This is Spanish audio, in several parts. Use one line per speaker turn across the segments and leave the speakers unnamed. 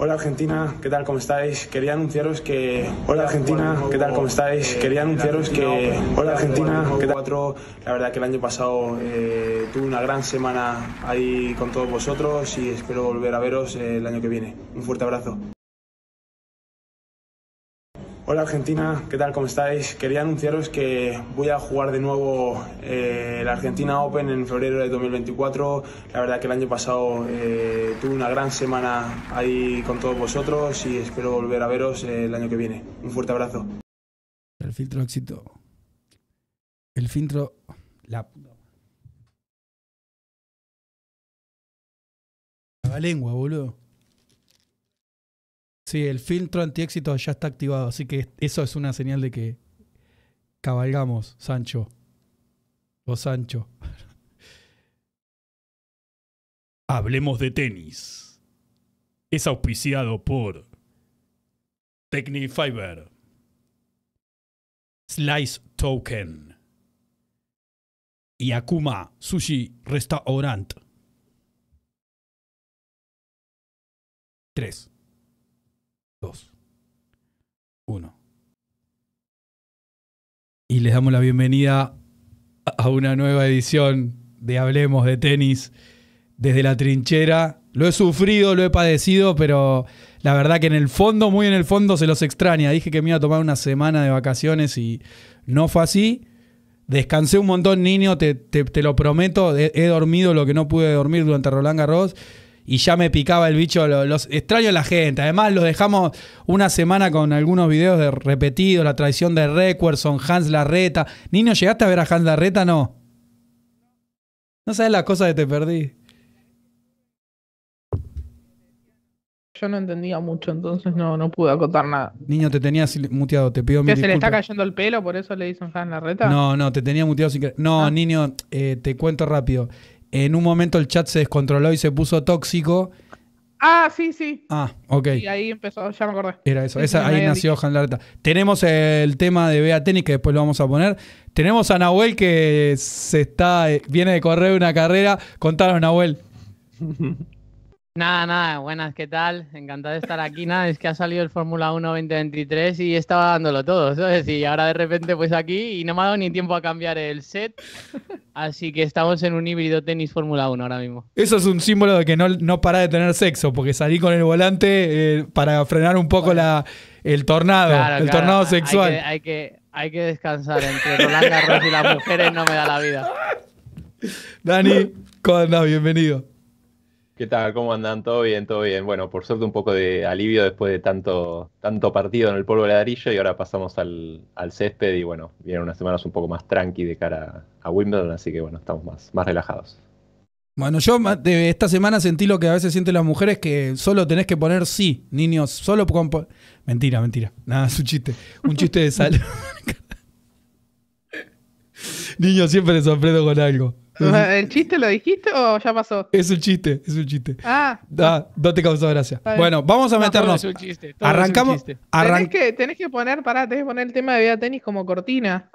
Hola Argentina, ¿qué tal? ¿Cómo estáis? Quería anunciaros que. Hola Argentina, ¿qué tal? ¿Cómo estáis? Quería anunciaros que. Hola Argentina, ¿qué tal? La verdad que el año pasado eh, tuve una gran semana ahí con todos vosotros y espero volver a veros eh, el año que viene. Un fuerte abrazo. Hola Argentina, ¿qué tal? ¿Cómo estáis? Quería anunciaros que voy a jugar de nuevo eh, la Argentina Open en febrero de 2024. La verdad que el año pasado eh, tuve una gran semana ahí con todos vosotros y espero volver a veros eh, el año que viene. Un fuerte abrazo. El filtro éxito. El filtro... La La lengua, boludo. Sí, el filtro antiéxito ya está activado, así que eso es una señal de que cabalgamos, Sancho. O Sancho. Hablemos de tenis. Es auspiciado por Technifiber, Slice Token y Akuma Sushi Restaurant. Tres. 2, 1. Y les damos la bienvenida a una nueva edición de Hablemos de tenis desde la trinchera. Lo he sufrido, lo he padecido, pero la verdad que en el fondo, muy en el fondo, se los extraña. Dije que me iba a tomar una semana de vacaciones y no fue así. Descansé un montón, niño, te, te, lo prometo. He, he dormido lo que no pude dormir durante Roland Garros y ya me picaba el bicho. Los, extraño la gente. Además, los dejamos una semana con algunos videos de repetidos, la traición de son Hans Larreta. Niño, ¿llegaste a ver a Hans Larreta? No. No sabes la cosa que te perdí.
Yo no entendía mucho,
entonces no, no pude acotar nada. Niño, te tenía muteado, te pido mi. ¿Se le está
cayendo el pelo? ¿Por eso le dicen Hans Larreta? No,
no, te tenía muteado sin querer. No, ah. niño, eh, te cuento rápido en un momento el chat se descontroló y se puso tóxico.
Ah, sí, sí.
Ah, ok. Y
ahí empezó, ya me acordé. Era eso, ahí nació
Hanlarta. Tenemos el tema de Bea Tenis, que después lo vamos a poner. Tenemos a Nahuel que se está, eh, viene de correr una carrera. Contanos, Nahuel.
Nada, nada, buenas, ¿qué tal? Encantado de estar aquí. Nada, es que ha salido el Fórmula 1 2023 y estaba dándolo todo, ¿sabes? Y ahora de repente, pues aquí, y no me ha dado ni tiempo a cambiar el set. Así que estamos en un híbrido tenis Fórmula 1 ahora mismo.
Eso es un símbolo de que no, no para de tener sexo, porque salí con el volante eh, para frenar un poco la, el tornado, el tornado sexual.
Hay que, hay que, descansar entre Roland Garros y las mujeres, no me da la vida.
Dani, ¿cómo andás? Bienvenido.
¿Qué tal? ¿Cómo andan? ¿Todo bien? ¿Todo bien? Bueno, por suerte un poco de alivio después de tanto, tanto partido en el polvo de ladrillo y ahora pasamos al, césped y bueno, vienen unas semanas un poco más tranqui de cara a Wimbledon, así que bueno, estamos más, más relajados.
Bueno, yo de esta semana sentí lo que a veces sienten las mujeres, que solo tenés que poner sí, niños, solo con... Mentira, mentira, nada, es un chiste, un chiste de sal. niños, siempre les sorprendo con algo.
¿El chiste lo dijiste o ya pasó?
Es un chiste, es un chiste. Ah. no te causó gracia. Bueno, vamos a meternos. Arrancamos. tenés,
que, que, poner, pará, tenés que poner el tema de Vea Tenis como cortina.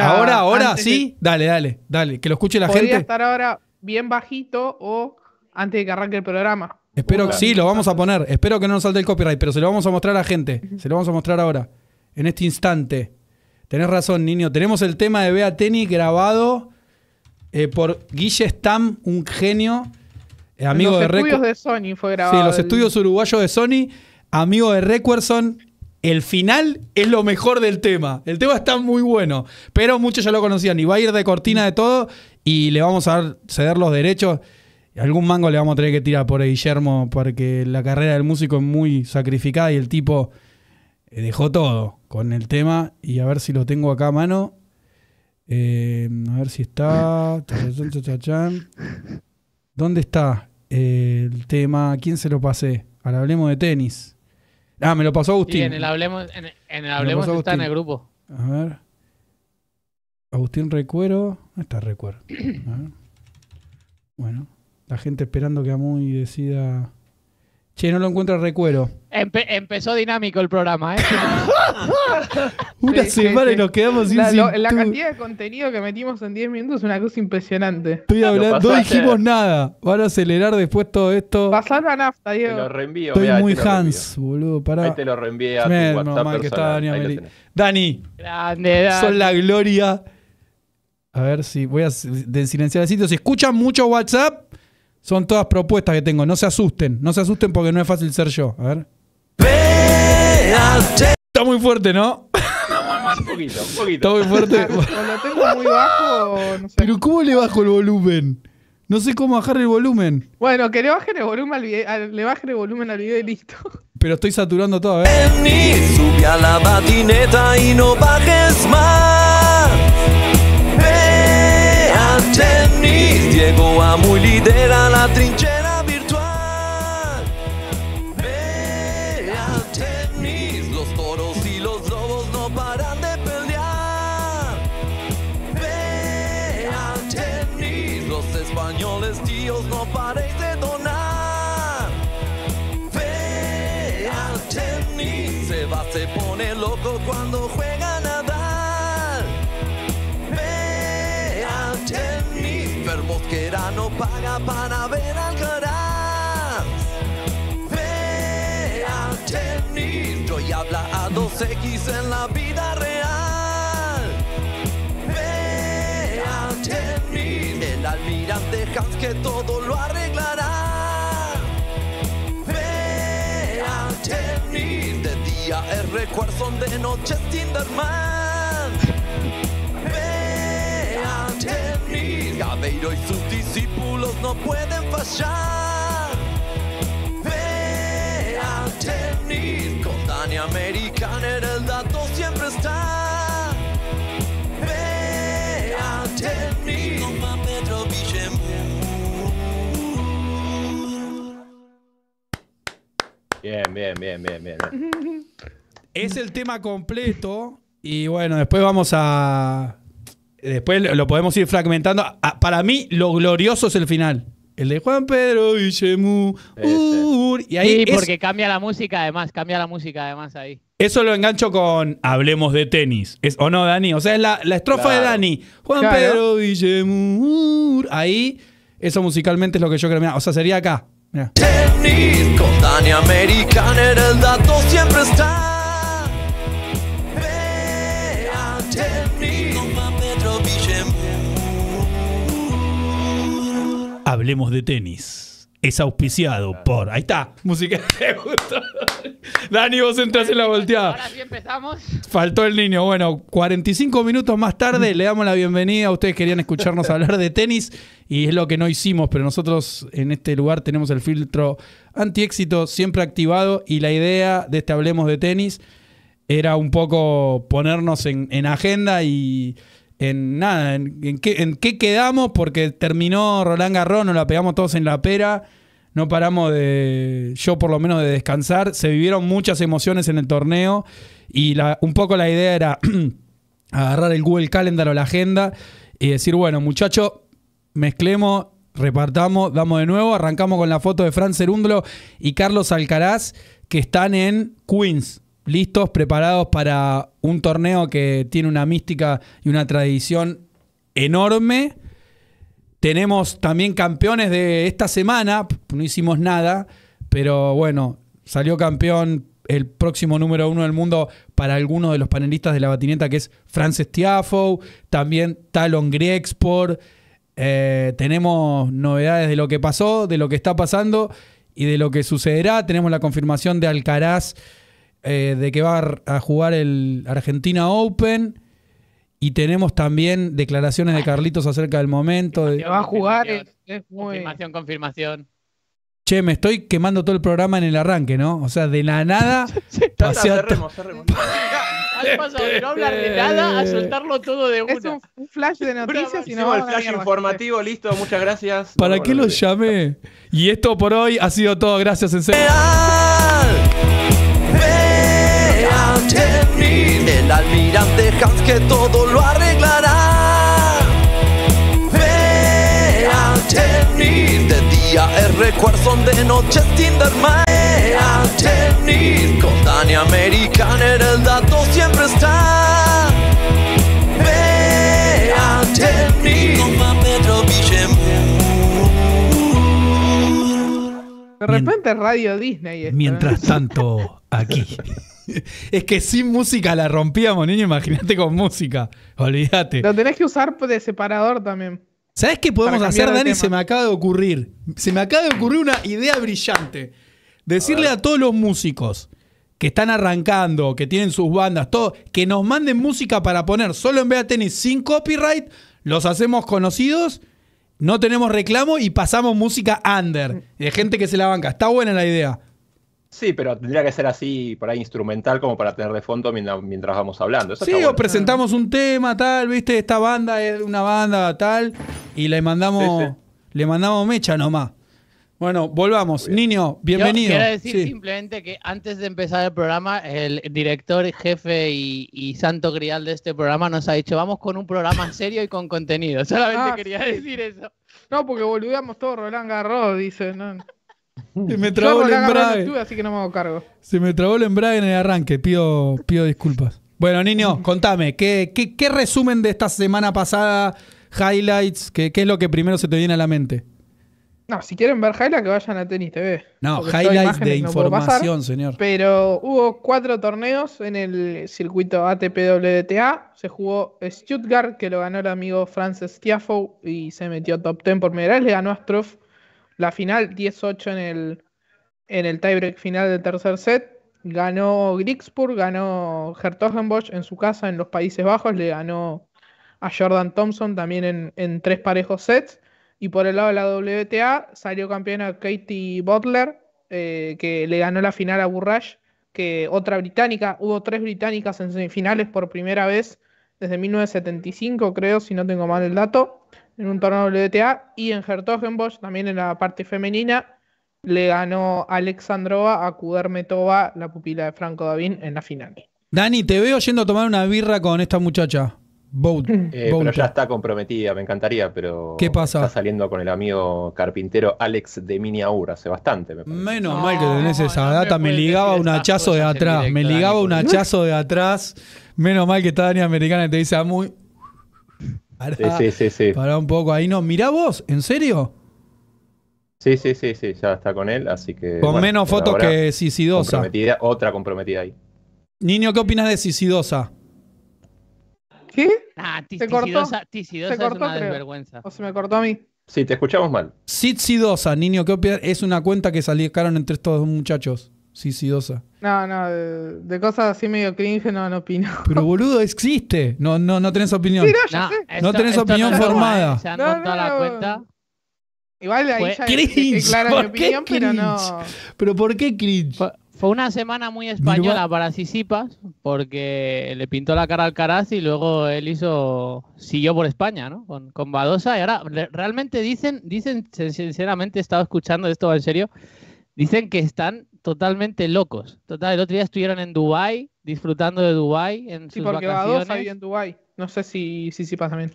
ahora, ahora, sí.
Dale, dale, dale. Que lo escuche la gente podría estar
ahora bien bajito o antes de que arranque el programa.
Espero sí, lo vamos a poner. Espero que no nos salte el copyright, pero se lo vamos a mostrar a la gente. Se lo vamos a mostrar ahora. En este instante. Tenés razón, niño. Tenemos el tema de Bea Tenis grabado eh, por Guille Stam, un genio, eh, amigo de Los estudios
de Sony fue grabado. Sí, los estudios
uruguayos de Sony, amigo de Requerson. El final es lo mejor del tema. El tema está muy bueno, pero muchos ya lo conocían y va a ir de cortina de todo y le vamos a ceder los derechos. Algún mango le vamos a tener que tirar por Guillermo porque la carrera del músico es muy sacrificada y el tipo eh, dejó todo con el tema y a ver si lo tengo acá a mano. Em, a ver si está. ¿Dónde está eh, el tema? ¿Quién se lo pasé? Al hablemos de tenis. Ah, me lo pasó Agustín. en el hablemos, en, hablemos está en el grupo. A ver. Agustín Recuero. ¿Dónde está Recuero? Bueno, la gente esperando que muy decida Che, no lo encuentro recuero.
empezó dinámico el programa, ¿eh?
una semana y nos quedamos sin
la, la cantidad de contenido que metimos en 10 minutos es una cosa impresionante. Estoy
hablando, no dijimos nada. Van a acelerar después todo esto. Va a nafta, Diego. Te lo reenvío. Estoy muy Hans, boludo. Pará. Ahí te lo a tu WhatsApp que está Dani, Dani. Grande, Dani. Son la gloria. A ver si voy a silenciar el sitio. Si escucha mucho WhatsApp, son todas propuestas que tengo. No se asusten. No se asusten porque no es fácil ser yo. A ver. Está muy fuerte, ¿no? un poquito, un poquito. Está muy fuerte. Ah, tengo muy bajo. No sé. Pero ¿cómo le bajo el volumen? No sé cómo bajar el volumen.
Bueno, que le bajen el volumen al video, le bajen el volumen al video y listo.
Pero
estoy saturando todo, ¿eh? sube la patineta y no bajes más. Ve Chegou a muy liderar la paga para ver al Caraz. Ve a Nitro y habla a 2X en la vida real. Ve a Nitro, el almirante Hans que todo lo arreglará. Ve a Nitro, de día es recuerzo, de noche es Tinderman. Ve a Gabeiro y sus discípulos no pueden fallar. Ve a tenis, con Dani American el dato siempre está. Ve a tenis, con Juan Pedro
bien, bien,
bien, bien. bien. es el tema completo y bueno, después vamos a Después lo podemos ir fragmentando. Ah, para mí, lo glorioso es el final. El de Juan Pedro y y ahí sí, porque
cambia la música además, cambia la música además ahí.
Eso lo engancho con Hablemos de tenis. Es, ¿O no, Dani? O sea, es
la, estrofa de Dani. Juan Pedro
Villemu. Ahí, eso musicalmente es lo que yo creo. o sea, sería acá. Mirá. Tenis
con Dani American en el dato siempre está.
Hablemos de tenis. Es auspiciado por. Ahí está, música de gusto. Dani, vos entras en la volteada. Ahora sí empezamos. Faltó el niño. Bueno, 45 minutos más tarde le damos la bienvenida. Ustedes querían escucharnos hablar de tenis y es lo que no hicimos, pero nosotros en este lugar tenemos el filtro antiéxito siempre activado y la idea de este Hablemos de tenis era un poco ponernos en agenda y en nada, en, qué, quedamos, porque terminó Roland Garros, nos la pegamos todos en la pera, no paramos de, yo por lo menos, de descansar, se vivieron muchas emociones en el torneo y un poco la idea era agarrar el Google Calendar o la agenda y decir, bueno muchachos, mezclemos, repartamos, damos de nuevo, arrancamos con la foto de Fran Cerúndolo y Carlos Alcaraz que están en Queens listos, preparados para un torneo que tiene una mística y una tradición enorme. Tenemos también campeones de esta semana, no hicimos nada, pero bueno, salió campeón el próximo número uno del mundo para algunos de los panelistas de la batineta, que es Frances Tiafoe, también Talon Griexport. Eh, tenemos novedades de lo que pasó, de lo que está pasando y de lo que sucederá. Tenemos la confirmación de Alcaraz eh, de que va a jugar el Argentina Open. Y tenemos también declaraciones de Carlitos acerca del momento. Que va
a jugar es, Confirmación, confirmación.
Che, me estoy quemando todo el programa en el arranque, ¿no? O sea, de la nada. cerremos,
cerremos.
pasado de no hablar de nada a soltarlo
todo de una. Es un flash de noticias el flash
informativo, listo, muchas gracias.
¿Para qué los llamé? Y esto por hoy ha sido todo. Gracias, en serio
el almirante Hans que todo lo arreglará. a tenis de día es Recuarzón, de noche es Tinderman. a con Dani Americaner el dato siempre está. Ve tenis.
De repente Radio Disney. Esto, Mientras ¿eh?
tanto, aquí. es que sin música la rompíamos, niño. Imagínate con música. Olvídate. Lo
tenés que usar de separador también.
¿Sabes qué podemos hacer, Dani? Se me acaba de ocurrir. Se me acaba de ocurrir una idea brillante. Decirle a, todos los músicos que están arrancando, que tienen sus bandas, todo, que nos manden música para poner solo en vez sin copyright, los hacemos conocidos, no tenemos reclamo y pasamos música under, de gente que se la banca. Está buena la idea.
Sí, pero tendría que ser así, por ahí instrumental, como para tener de fondo mientras, vamos hablando. sí, o
presentamos un tema, tal, viste, esta banda es una banda, tal, y le mandamos, le mandamos mecha nomás. Bueno, volvamos. Niño, bienvenido. quiero decir
simplemente que antes de empezar el programa, el director, jefe y, santo grial de este programa nos ha dicho, vamos con un programa serio y con contenido. Solamente ah, quería decir eso. No, porque
boludeamos todo Roland Garros, dice. No.
Se me trabó el embrague.
así que no me hago cargo.
Se me trabó el embrague en el arranque. Pido, pido disculpas. Bueno, niño, contame, ¿qué, ¿qué, resumen de esta semana pasada? Highlights, ¿qué, ¿qué es lo que primero se te viene a la mente?
No, si quieren ver highlights, que vayan a Tenis TV.
No, highlights de información, señor.
Pero hubo cuatro torneos en el circuito ATP WTA. Se jugó Stuttgart, que lo ganó el amigo Frances Tiafoe y se metió top 10 por primera Le ganó a Stroff la final 10-8 en el, en el tiebreak final del tercer set. Ganó Grigsburg, ganó Hertogenbosch en su casa en los Países Bajos, le ganó a Jordan Thompson también en, en tres parejos sets. Y por el lado de la WTA salió campeona Katie Butler, eh, que le ganó la final a Burrash, que otra británica, hubo tres británicas en semifinales por primera vez desde 1975, creo, si no tengo mal el dato, en un torneo WTA. Y en Hertogenbosch, también en la parte femenina, le ganó Alexandrova a Kudermetova, la pupila de Franco Davin, en la final.
Dani, te veo yendo a tomar una birra con esta muchacha. Boat, eh, pero ya
está comprometida, me encantaría, pero ¿Qué pasa? está saliendo con el amigo carpintero Alex de Aura, hace bastante.
Menos mal que tenés esa data, me, ligaba un hachazo de atrás, me ligaba un hachazo de atrás. Menos mal que está Dani Americana y te dice a muy... Pará, un poco ahí, no, mirá vos, ¿en serio?
Sí, sí, sí, sí, ya está con él, así que... Con menos fotos que Sisidosa. otra comprometida ahí.
Niño, ¿qué opinas de Sisidosa? ¿Qué?
Ah, se es una desvergüenza. O se me cortó a mí.
Sí, te escuchamos mal.
Sitsidosa, niño, ¿qué opinas? Es una cuenta que salieron entre estos dos muchachos. Sitsidosa.
No, no, de, cosas así medio cringe no, no opino.
Pero boludo, existe. No, no, tenés opinión. no, tenés opinión formada. Se
la cuenta. Igual ahí ya cringe. Es, ¿Por qué cringe? pero no.
Pero ¿por qué cringe?
Fue una semana muy española para Sisipas, porque le pintó la cara al Caraz y luego él hizo, siguió por España, ¿no? Con, con Badosa. Y ahora realmente dicen, dicen, sinceramente he estado escuchando esto en serio, dicen que están totalmente locos. Total, el otro día estuvieron en Dubai disfrutando de Dubai en sí, porque vacaciones. Badosa en
Dubai. No sé
si Sisipas también.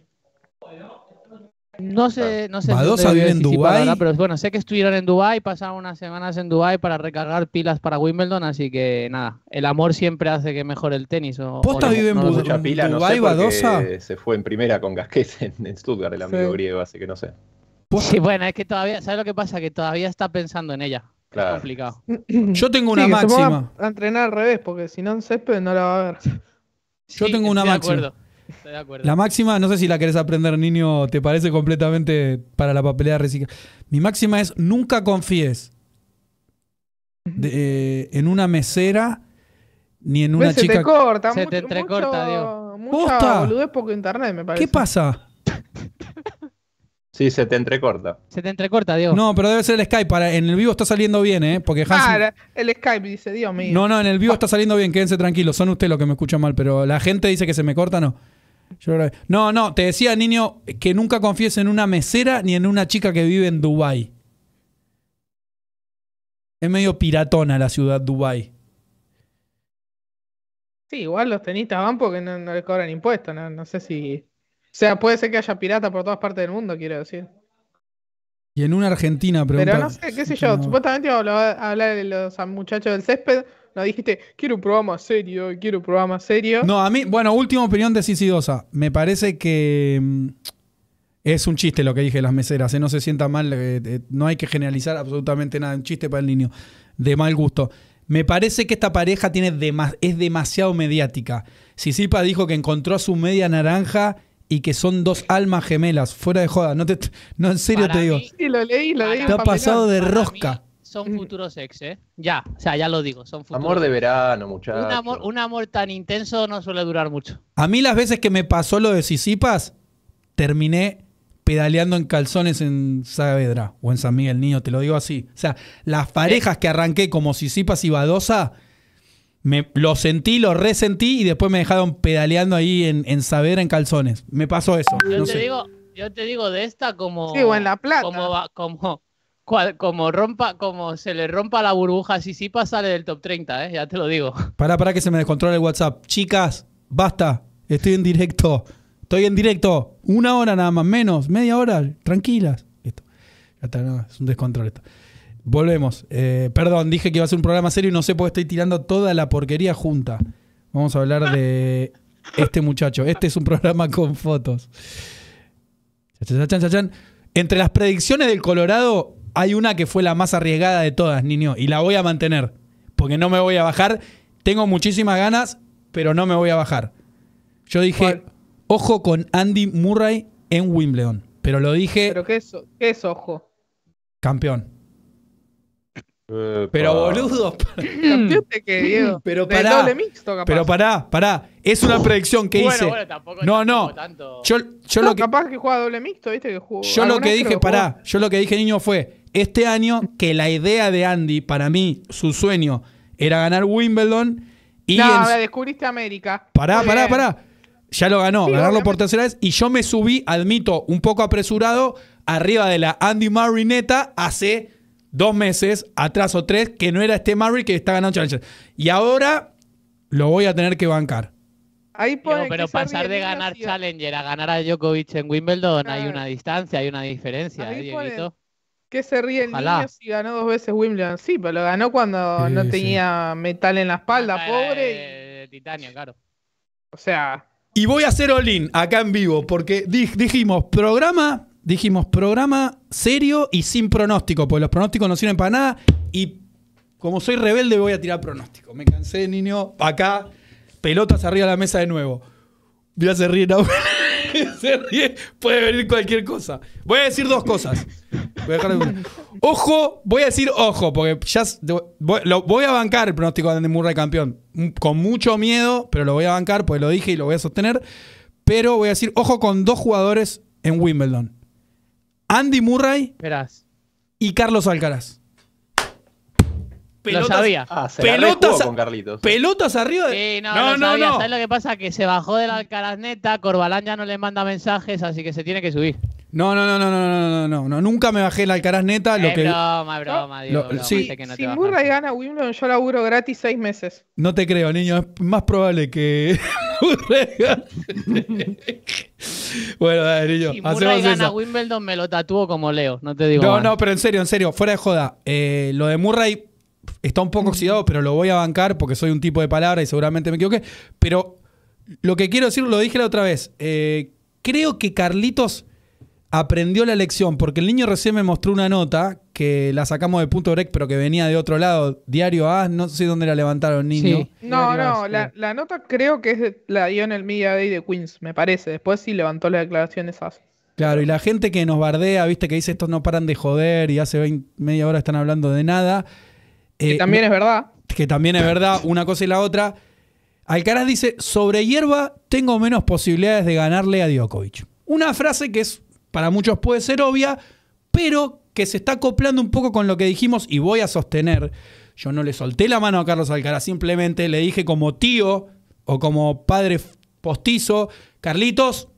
No sé, no sé. Badosa vive en Dubái. Pero bueno, sé que estuvieron en Dubái, pasaron unas semanas en Dubái para recargar pilas para Wimbledon, así que nada, el amor siempre hace que mejore el tenis. O, ¿Posta vive en,
no, Badosa? Se fue en primera con Gasquet en, Stuttgart, el amigo griego, así que no sé.
Sí, bueno, es que todavía, ¿sabes lo que pasa? Que todavía está pensando en ella. Claro. Es complicado. Yo tengo una máxima.
A entrenar al revés, porque si no en césped no la va a ver.
Yo tengo una máxima. De acuerdo. La máxima, no sé si la querés aprender, niño, te parece completamente para la papelera reciclada. Mi máxima es nunca confíes eh, en una mesera ni en una chica. Pues se te corta,
se mucho, te entrecorta, Dios. poco
internet, me parece. ¿Qué pasa? Sí, se te entrecorta.
Se te entrecorta, Dios. No, pero debe ser el Skype. en el vivo está saliendo bien, ¿eh? Porque Ah,
el Skype dice, Dios mío. No, no,
en el vivo está saliendo bien, quédense tranquilos. Son ustedes los que me escuchan mal, pero la gente dice que se me corta, no. No, no, te decía, niño, que nunca confíes en una mesera ni en una chica que vive en Dubái. Es medio piratona la ciudad Dubai
Sí, igual los tenistas van porque no, les cobran impuestos. No, no sé si. O sea, puede ser que haya pirata por todas partes del mundo, quiero decir.
Y en una Argentina Pero no sé,
qué sé yo, supuestamente hablar de los muchachos del césped. No dijiste, quiero un programa serio, quiero un programa serio. No,
a mí, bueno, última opinión de Sisidosa. Me parece que mm, es un chiste lo que dije de las meseras, ¿eh? no se sienta mal, eh, eh, no hay que generalizar absolutamente nada, un chiste para el niño, de mal gusto. Me parece que esta pareja tiene es demasiado mediática. Sisipa dijo que encontró a su media naranja y que son dos almas gemelas, fuera de joda, no en serio te digo. sí,
lo leí, lo leí ha pasado de rosca. Son futuros ex, ¿eh?
Ya, o sea, ya lo digo, son Amor de verano, muchachos. Un
amor, un amor tan intenso no suele durar mucho.
A mí las veces que me pasó lo de Sisipas, terminé pedaleando en calzones en Saavedra o en San Miguel Niño, te lo digo así. O sea, las parejas eh. que arranqué como Sisipas y Badosa me, lo sentí, lo resentí y después me dejaron pedaleando ahí en, en en calzones. Me pasó eso.
Yo, te, Digo, de esta como. Sí, en La Plata. Como, como, como, rompa, como se le rompa la burbuja si sí sale del top 30, ¿eh? ya te lo
digo. Pará, para que se me descontrole el WhatsApp. Chicas, basta. Estoy en directo. Estoy en directo. Una hora nada más, menos, media hora. Tranquilas. Ya está, es un descontrol esto. Volvemos. Eh, perdón, dije que iba a ser un programa serio y no sé por qué estoy tirando toda la porquería junta. Vamos a hablar de este muchacho. Este es un programa con fotos. Entre las predicciones del Colorado hay una que fue la más arriesgada de todas, niño, y la voy a mantener, porque no me voy a bajar. Tengo muchísimas ganas, pero no me voy a bajar. Yo dije, ojo con Andy Murray en Wimbledon, pero lo dije... ¿Pero
qué qué es ojo?
Campeón pero boludo. pero pará. Pero pará, Es una predicción que hice. no, no. Yo, lo que, capaz
que juega doble mixto, Yo lo que dije, pará.
Yo lo que dije, niño, fue este año que la idea de Andy, para mí, su sueño era ganar Wimbledon. Y
descubriste América. Pará, pará,
pará. Ya lo ganó, ganarlo por tercera vez. Y yo me subí, admito, un poco apresurado, arriba de la Andy Marineta hace dos meses, atrás o tres, que no era este Murray que está ganando Challenger. Y ahora lo voy a tener que bancar.
Ahí pero pasar de ganar Challenger a ganar a Djokovic en Wimbledon hay una distancia, hay una diferencia. ¿Qué ¿eh, que
se ríen si ganó dos veces Wimbledon. Sí, pero lo ganó cuando no tenía metal en la espalda, pobre.
Titania, claro.
O
sea. Y voy a hacer all acá en vivo, porque dijimos programa dijimos programa serio y sin pronóstico, porque los pronósticos no sirven para nada. Y como soy rebelde, voy a tirar pronóstico. Me cansé, niño, acá, pelotas arriba de la mesa de nuevo. Ya se ríe, se ríe, puede venir cualquier cosa. Voy a decir dos cosas. Voy a Ojo, voy a decir ojo, porque ya lo, voy a bancar el pronóstico de Andy Murray campeón. Mm, con mucho miedo, pero lo voy a bancar, porque lo dije y lo voy a sostener. Pero voy a decir ojo con dos jugadores en Wimbledon. Andy Murray Verás. y Carlos Alcaraz.
Pelotas, ah, pelotas,
pelotas arriba de... no, no, lo no, ¿Sabes
lo que pasa? Que se bajó de la Alcaraz neta, Corbalán ya no le manda mensajes, así que se tiene que
subir. No, no, no, no, no, no, no, no, no. nunca me bajé la Alcaraz neta. Lo es que... broma, broma, broma, si
Murray gana Wimbledon, yo laburo gratis seis meses.
No te creo, niño, es más probable que bueno, a niño, si Murray gana
Wimbledon, me lo tatúo como Leo, no te digo No, no,
pero en serio, en serio, fuera de joda. Eh, lo de Murray está un poco oxidado, pero lo voy a bancar porque soy un tipo de palabra y seguramente me equivoqué. Pero lo que quiero decir, lo dije la otra vez, eh, creo que Carlitos aprendió la lección, porque el niño recién me mostró una nota que la sacamos de punto break, pero que venía de otro lado, diario A, no sé dónde la levantaron, niño.
No, no, la, nota creo que es la dio en el Media Day de Queens, me parece. Después sí levantó las declaraciones SAS.
Claro, y la gente que nos bardea, viste, que dice estos no paran de joder y hace media hora están hablando de nada. que eh, también es verdad. Que también es verdad, una cosa y la otra. Alcaraz dice, sobre hierba tengo menos posibilidades de ganarle a Djokovic. Una frase que es para muchos puede ser obvia, pero que se está acoplando un poco con lo que dijimos y voy a sostener. Yo no le solté la mano a Carlos Alcaraz, simplemente le dije como tío o como padre postizo, Carlitos,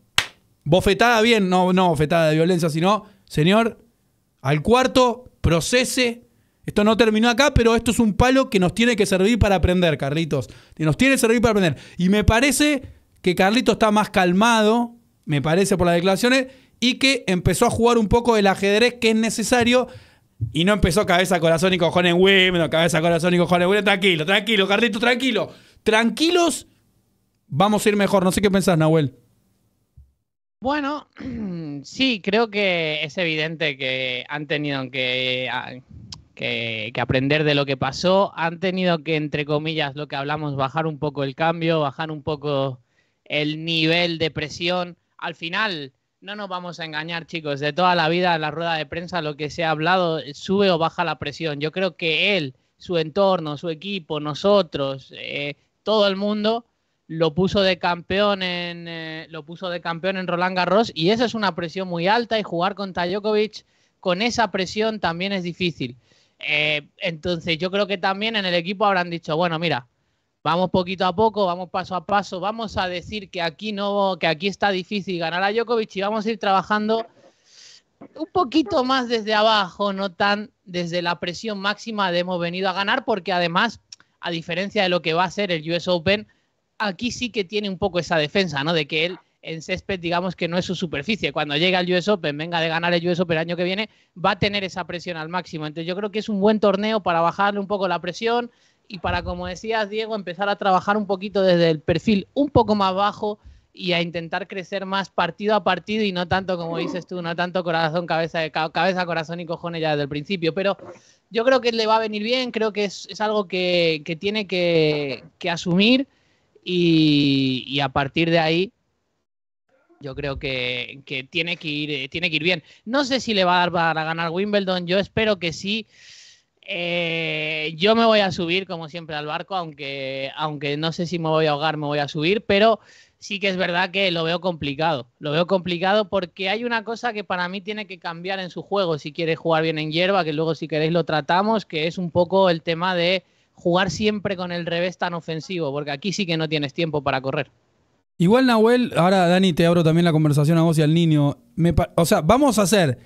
bofetada bien, no, no bofetada de violencia, sino, señor, al cuarto, procese. Esto no terminó acá, pero esto es un palo que nos tiene que servir para aprender, Carlitos. Que nos tiene que servir para aprender. Y me parece que Carlitos está más calmado, me parece por las declaraciones, y que empezó a jugar un poco el ajedrez que es necesario y no empezó cabeza, corazón y cojones no cabeza, corazón y cojones bueno, tranquilo, tranquilo, Carlitos, tranquilo. Tranquilos, vamos a ir mejor. No sé qué pensás, Nahuel.
Bueno, sí, creo que es evidente que han tenido que, que, aprender de lo que pasó, han tenido que, entre comillas, lo que hablamos, bajar un poco el cambio, bajar un poco el nivel de presión. Al final, no nos vamos a engañar, chicos. De toda la vida, en la rueda de prensa, lo que se ha hablado, eh, sube o baja la presión. Yo creo que él, su entorno, su equipo, nosotros, eh, todo el mundo lo puso de campeón en eh, lo puso de campeón en Roland Garros y esa es una presión muy alta y jugar contra Djokovic con esa presión también es difícil. entonces yo creo que también en el equipo habrán dicho, bueno, mira, vamos poquito a poco, vamos paso a paso, vamos a decir que aquí no, que aquí está difícil ganar a Djokovic y vamos a ir trabajando un poquito más desde abajo, no tan desde la presión máxima de hemos venido a ganar, porque además, a diferencia de lo que va a ser el US Open, aquí sí que tiene un poco esa defensa, ¿no? De que él en césped, digamos que no es su superficie. Cuando llega el US Open, venga de ganar el US Open el año que viene, va a tener esa presión al máximo. Entonces yo creo que es un buen torneo para bajarle un poco la presión, y para, como decías, Diego, empezar a trabajar un poquito desde el perfil un poco más bajo y a intentar crecer más partido a partido y no tanto, como dices tú, no tanto corazón, cabeza, cabeza corazón y cojones ya desde el principio. Pero yo creo que le va a venir bien, creo que es, algo que, tiene que, asumir y, a partir de ahí yo creo que, que, tiene, que ir, eh, tiene que ir bien. No sé si le va a dar para ganar Wimbledon, yo espero que sí. Eh, yo me voy a subir, como siempre, al barco, aunque, aunque no sé si me voy a ahogar, me voy a subir, pero sí que es verdad que lo veo complicado. Lo veo complicado porque hay una cosa que para mí tiene que cambiar en su juego si quiere jugar bien en hierba, que luego si queréis lo tratamos, que es un poco el tema de jugar siempre con el revés tan ofensivo, porque aquí sí que no tienes tiempo para correr.
Igual Nahuel, ahora Dani te abro también la conversación a vos y al niño. Me o sea, vamos a hacer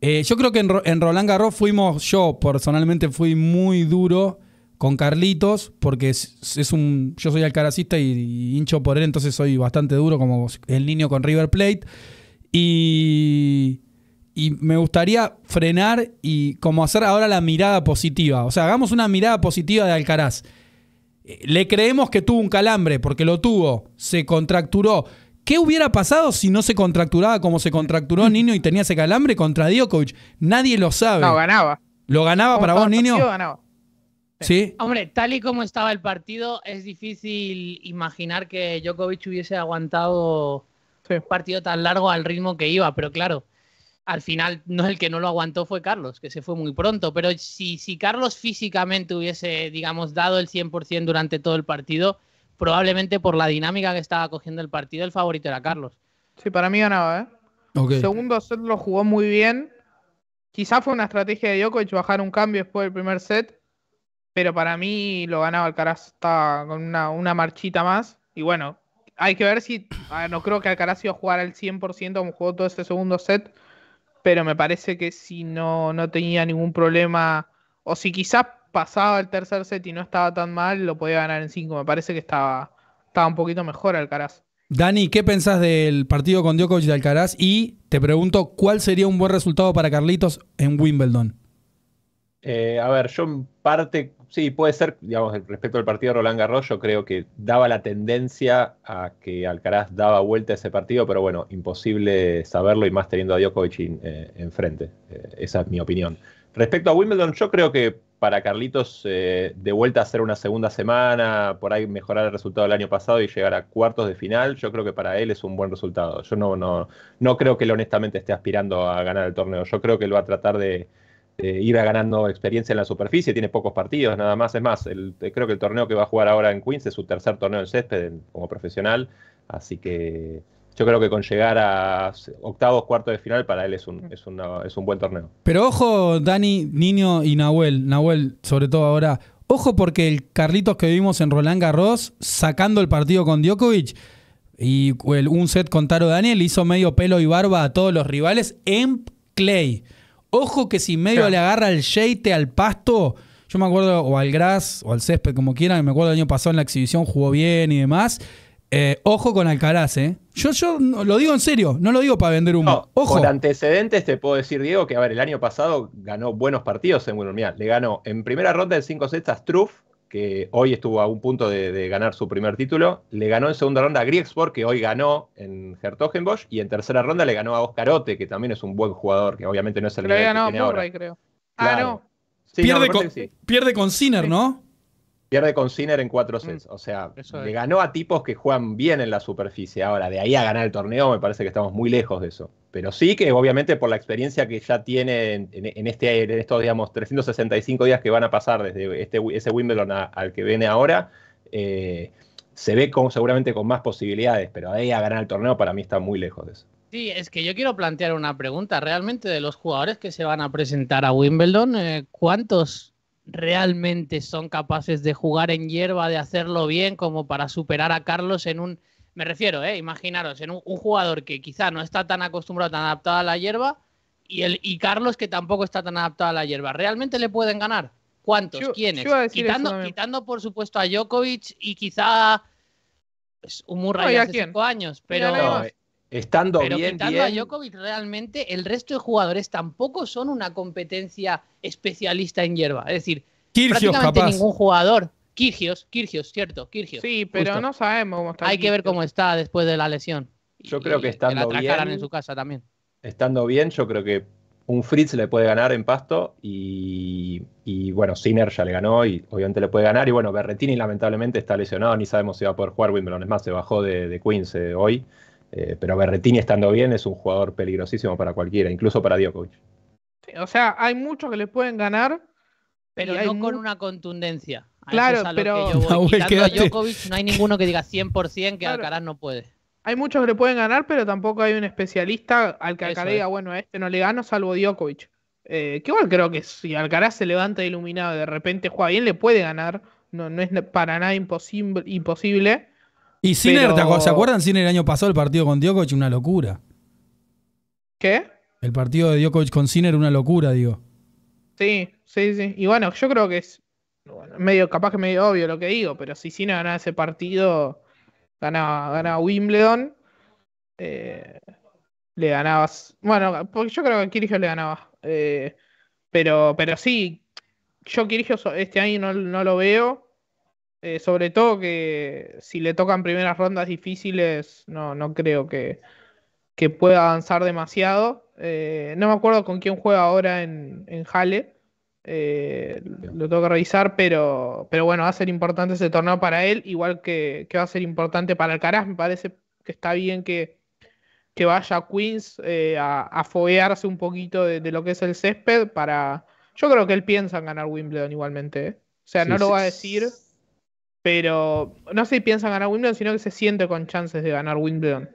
eh, yo creo que en, Roland Garros fuimos, yo personalmente fui muy duro con Carlitos, porque es, un. Yo soy alcaracista y, y, hincho por él, entonces soy bastante duro, como el niño con River Plate. Y. Y me gustaría frenar y como hacer ahora la mirada positiva. O sea, hagamos una mirada positiva de Alcaraz. Eh, le creemos que tuvo un calambre, porque lo tuvo, se contracturó ¿Qué hubiera pasado si no se contracturaba como se contracturó mm. Niño y tenía ese calambre contra Djokovic? Nadie lo sabe. No, ganaba. ¿Lo ganaba para vos, Niño? Ganaba. Sí.
Hombre, tal y como estaba el partido, es difícil imaginar que Djokovic hubiese aguantado un partido tan largo al ritmo que iba, pero claro, al final no el que no lo aguantó fue Carlos, que se fue muy pronto, pero si, si Carlos físicamente hubiese, digamos, dado el 100% durante todo el partido, probablemente por la dinámica que estaba cogiendo el partido, el favorito era Carlos. Sí, para mí ganaba, ¿eh? Segundo set lo jugó muy bien. Quizás fue una estrategia
de Djokovic bajar un cambio después del primer set, pero para mí lo ganaba Alcaraz. Estaba con una, marchita más. Y bueno, hay que ver si. No creo que Alcaraz iba a jugar al 100% como jugó todo este segundo set, pero me parece que si no, no tenía ningún problema, o si quizás pasaba el tercer set y no estaba tan mal, lo podía ganar en 5. Me parece que estaba, estaba un poquito mejor Alcaraz.
Dani, ¿qué pensás del partido con Djokovic de Alcaraz? Y te pregunto, ¿cuál sería un buen resultado para Carlitos en Wimbledon?
Eh, a ver, yo en parte, sí, puede ser, digamos, respecto al partido de Roland Garros, yo creo que daba la tendencia a que Alcaraz daba vuelta a ese partido, pero bueno, imposible saberlo y más teniendo a Djokovic eh, enfrente. Eh, esa es mi opinión. Respecto a Wimbledon, yo creo que para Carlitos eh, de vuelta a hacer una segunda semana, por ahí mejorar el resultado del año pasado y llegar a cuartos de final, yo creo que para él es un buen resultado. Yo no, no, no creo que él honestamente esté aspirando a ganar el torneo. Yo creo que él va a tratar de, ir ganando experiencia en la superficie, tiene pocos partidos nada más. Es más, el, eh, creo que el torneo que va a jugar ahora en Queens es su tercer torneo en césped como profesional, así que yo creo que con llegar a octavos, cuartos de final, para él es un, es, una, es un buen torneo.
Pero ojo, Dani, Niño y Nahuel, Nahuel, sobre todo ahora, ojo porque el Carlitos que vimos en Roland Garros, sacando el partido con Djokovic, y un set con Taro Daniel hizo medio pelo y barba a todos los rivales en clay. Ojo que si medio le agarra el jeite al pasto, yo me acuerdo, o al gras, o al césped, como quieran, me acuerdo el año pasado en la exhibición jugó bien y demás. Eh, ojo con Alcaraz, ¿eh? Yo, yo lo digo en serio, no lo digo para vender un ojo. Con
antecedentes te puedo decir, Diego, que a ver, el año pasado ganó buenos partidos en Wimbledon, Le ganó en primera ronda en 5 sets Struff que hoy estuvo a un punto de, ganar su primer título. Le ganó en segunda ronda a Griegsborg que hoy ganó en Hertogenbosch. Y en tercera ronda le ganó a Oscarote, que también es un buen jugador, que obviamente no es el mejor. creo. Ah, no. pierde, con,
pierde, con, Sinner, ¿no?
Pierde con Sinner en cuatro mm, sets. o sea, le ganó a tipos que juegan bien en la superficie. Ahora, de ahí a ganar el torneo, me parece que estamos muy lejos de eso. Pero sí que, obviamente, por la experiencia que ya tiene en, este, en estos, digamos, 365 días que van a pasar desde este, ese Wimbledon al que viene ahora, eh, se ve seguramente con más posibilidades. Pero de ahí a ganar el torneo, para mí, está muy lejos de
eso. Sí, es que yo quiero plantear una pregunta. Realmente, de los jugadores que se van a presentar a Wimbledon, eh, ¿cuántos realmente son capaces de jugar en hierba, de hacerlo bien, como para superar a Carlos en un. Me refiero, ¿eh? imaginaros, en un, jugador que quizá no está tan acostumbrado, tan adaptado a la hierba, y, el, y Carlos que tampoco está tan adaptado a la hierba. ¿Realmente le pueden ganar? ¿Cuántos? ¿Quiénes? quitando, por supuesto, a Djokovic y quizá pues, un Murray hace cinco años, pero estando
Pero bien, quitando a
Djokovic, realmente el resto de jugadores tampoco son una competencia especialista en hierba. Es decir, Kirgios, prácticamente ningún jugador. Kirgios, Kirgios, cierto, Kirgios. Sí, pero no sabemos Hay que ver cómo está después de la lesión. Yo creo que estando bien. en su casa también.
Estando bien, yo creo que un Fritz le puede ganar en pasto y, bueno, Sinner ya le ganó y obviamente le puede ganar. Y bueno, Berretini lamentablemente está lesionado, ni sabemos si va a poder jugar Wimbledon. Es más, se bajó de, de Queens eh, hoy. Eh, pero Berretini estando bien es un jugador peligrosísimo para cualquiera, incluso para Djokovic.
o sea, hay muchos que le
pueden ganar. Pero no con una contundencia. claro, pero No, Djokovic no hay ninguno que diga 100% que Alcaraz no puede.
Hay muchos que le pueden ganar, pero tampoco hay un especialista al que Alcaraz diga, bueno, a este no le gano salvo Djokovic. Eh, que igual creo que si Alcaraz se levanta iluminado y de repente juega bien, le puede ganar. No, no es para nada imposible. imposible
y Sinner, ¿se acuerdan? Sinner el año pasado, el partido con Djokovic, una locura. ¿Qué? El partido de Djokovic con Sinner, una locura, digo.
Sí, sí, sí. Y bueno, yo creo que es medio, capaz que medio obvio lo que digo, pero si Sinner ganaba ese partido, ganaba, Wimbledon, eh, le ganabas. Bueno, porque yo creo que Kirigio le ganaba. Eh, pero, pero sí, yo Kirigio este año no lo veo. Eh, sobre todo que si le tocan primeras rondas difíciles, no, no creo que, pueda avanzar demasiado. Eh, no me acuerdo con quién juega ahora en, en Halle. Eh, lo tengo que revisar, pero, pero bueno, va a ser importante ese torneo para él, igual que, va a ser importante para Caras, Me parece que está bien que, vaya a Queens a, a, un poquito de, lo que es el césped para... Yo creo que él piensa en ganar Wimbledon igualmente. O sea, no lo va a decir, pero no sé si piensan ganar Wimbledon, sino que se siente con chances de ganar Wimbledon.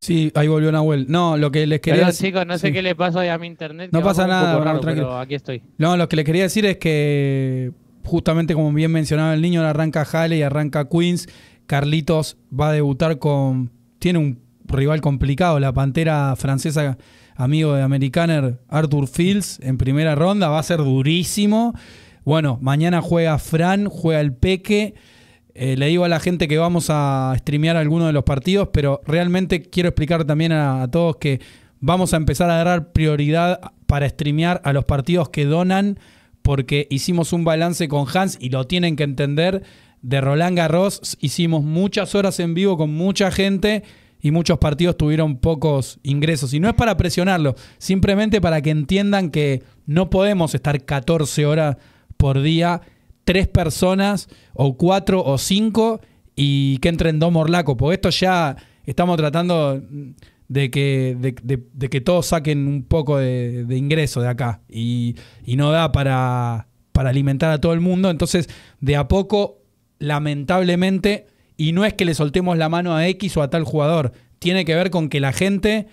Sí, ahí volvió Nahuel. No, lo que les quería decir. no sé qué
le pasa a mi internet. No pasa nada, pero aquí estoy.
No, lo que les quería decir es que, justamente como bien mencionaba el niño, arranca Halle y arranca Queens. Carlitos va a debutar con. Tiene un rival complicado, la pantera francesa, amigo de Americaner, Arthur Fields, en primera ronda. Va a ser durísimo. Bueno, mañana juega Fran, juega el Peque. Eh, le digo a la gente que vamos a streamear algunos de los partidos, pero realmente quiero explicar también a, a todos que vamos a empezar a dar prioridad para streamear a los partidos que donan, porque hicimos un balance con Hans y lo tienen que entender. De Roland Garros hicimos muchas horas en vivo con mucha gente y muchos partidos tuvieron pocos ingresos. Y no es para presionarlo, simplemente para que entiendan que no podemos estar 14 horas por día tres personas o cuatro o cinco y que entren dos morlacos, porque esto ya estamos tratando de que, que todos saquen un poco de, ingreso de acá y, no da para, para alimentar a todo el mundo, entonces de a poco, lamentablemente, y no es que le soltemos la mano a X o a tal jugador, tiene que ver con que la gente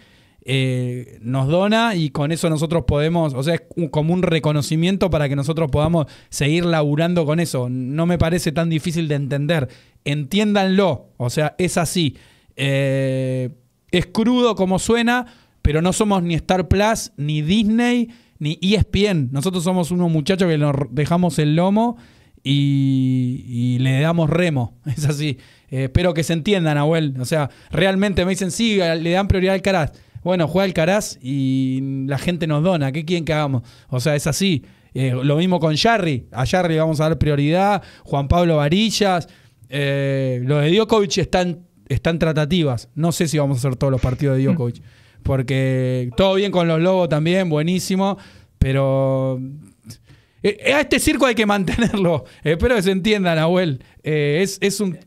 eh, nos dona y con eso nosotros podemos, o sea, es como un reconocimiento para que nosotros podamos seguir laburando con eso. No me parece tan difícil de entender. Entiéndanlo, o sea, es así. Eh, es crudo como suena, pero no somos ni Star Plus, ni Disney, ni ESPN. Nosotros somos unos muchachos que nos dejamos el lomo y, le damos remo. Es así. Eh, espero que se entiendan, Abuel. O sea, realmente me dicen, sí, le dan prioridad al carajo bueno, juega Alcaraz y la gente nos dona, ¿qué quieren que hagamos? O sea, es así. Eh, lo mismo con Jarry, a Jarry vamos a dar prioridad, Juan Pablo Varillas, eh, lo de Djokovic están, están tratativas, no sé si vamos a hacer todos los partidos de mm. Djokovic, porque todo bien con los Lobos también, buenísimo, pero eh, a este circo hay que mantenerlo. Espero que se entiendan, Abuel. es, un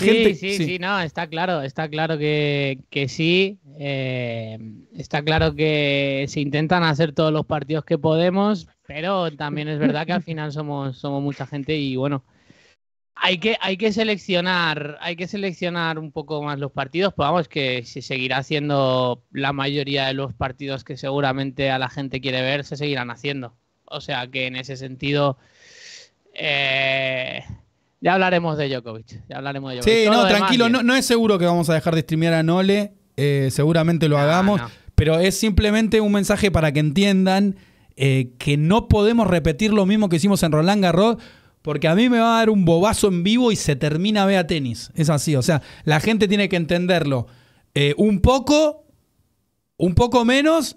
sí, sí, sí,
no, está claro, está claro que, sí, eh, está claro que se intentan hacer todos los partidos que podemos, pero también es verdad que al final somos, somos mucha gente y bueno, hay que, hay que seleccionar, hay que seleccionar un poco más los partidos, pues vamos, que se seguirá haciendo la mayoría de los partidos que seguramente a la gente quiere ver, se seguirán haciendo. O sea que en ese sentido... Eh, ya hablaremos de Djokovic. Ya hablaremos de Djokovic. Sí, no, tranquilo,
no, es seguro que vamos a dejar de streamear a Nole. Eh, seguramente lo hagamos. Pero es simplemente un mensaje para que entiendan eh, que no podemos repetir lo mismo que hicimos en Roland Garros. Porque a mí me va a dar un bobazo en vivo y se termina vea tenis. Es así. O sea, la gente tiene que entenderlo. Eh, un poco, un poco menos,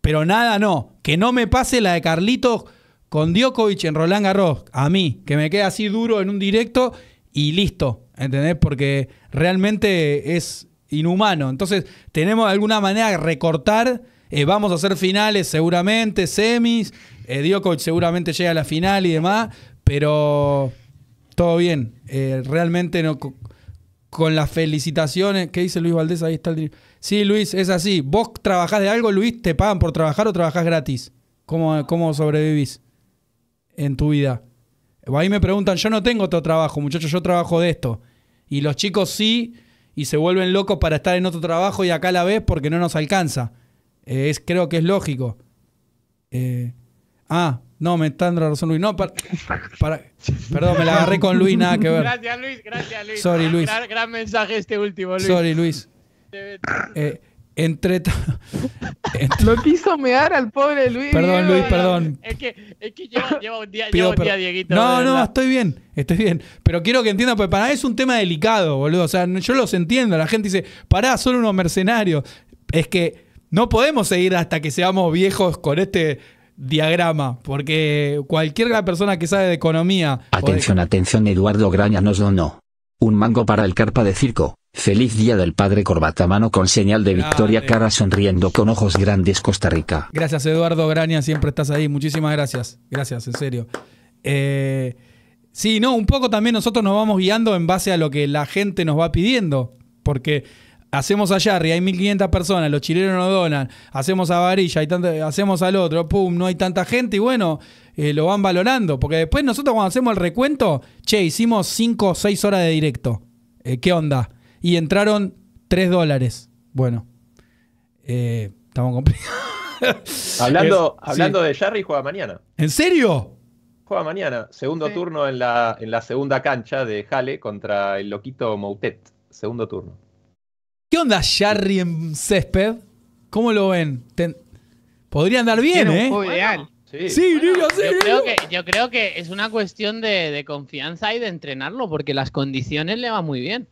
pero nada no. Que no me pase la de Carlitos con Djokovic en Roland Garros, a mí, que me queda así duro en un directo y listo, ¿entendés? Porque realmente es inhumano. Entonces, tenemos de alguna manera de recortar. Eh, vamos a hacer finales seguramente, semis. Eh, Djokovic seguramente llega a la final y demás, pero todo bien. Eh, realmente no, con las felicitaciones. ¿Qué dice Luis Valdés? Ahí está el. Sí, Luis, es así. Vos trabajás de algo, Luis, te pagan por trabajar o trabajás gratis. cómo sobrevivís? en tu vida. Ahí me preguntan, yo no tengo otro trabajo, muchachos, yo trabajo de esto. Y los chicos sí, y se vuelven locos para estar en otro trabajo y acá a la vez porque no nos alcanza. Eh, es, creo que es lógico. Eh, ah, no, me está dando la razón Luis. No, para,
perdón, me la agarré con Luis, nada
que ver.
Gracias Luis, gracias Luis. Gran, gran mensaje este último Luis. Sorry
Luis. Eh, Entre. Lo quiso mear al pobre Luis. Perdón, Luis, perdón. Es que, es lleva, un día, Dieguito. No, no, estoy bien, estoy bien. Pero quiero que entiendan, pues para es un tema delicado, boludo. O sea, yo los entiendo. La gente dice, pará, son unos mercenarios. Es que no podemos seguir hasta que seamos viejos con este diagrama, porque cualquier persona que sabe de economía. Atención,
atención, Eduardo Graña nos no, Un mango para el carpa de circo. Feliz Día del Padre Corbatamano con señal de
victoria cara
sonriendo con ojos grandes Costa Rica.
Gracias Eduardo Graña, siempre estás ahí. Muchísimas gracias. Gracias, en serio. Eh, sí, no, un poco también nosotros nos vamos guiando en base a lo que la gente nos va pidiendo. Porque hacemos a Yarri, hay 1500 personas, los chilenos nos donan, hacemos a Varilla, hacemos al otro, pum, no hay tanta gente y bueno, eh, lo van valorando. Porque después nosotros cuando hacemos el recuento, che, hicimos 5 o 6 horas de directo. Eh, ¿Qué onda? y entraron 3 dólares. Bueno, eh, estamos complicados. hablando hablando de
Jarry, juega mañana.
¿En serio?
Juega mañana, segundo turno en la, en la segunda cancha de Jale contra el loquito Moutet. Segundo turno.
¿Qué onda Jarry en césped? ¿Cómo lo ven? Podría andar bien, ¿eh? Sí, sí, yo, Creo que,
yo creo que es una cuestión de, de confianza y de entrenarlo, porque las condiciones le van muy bien.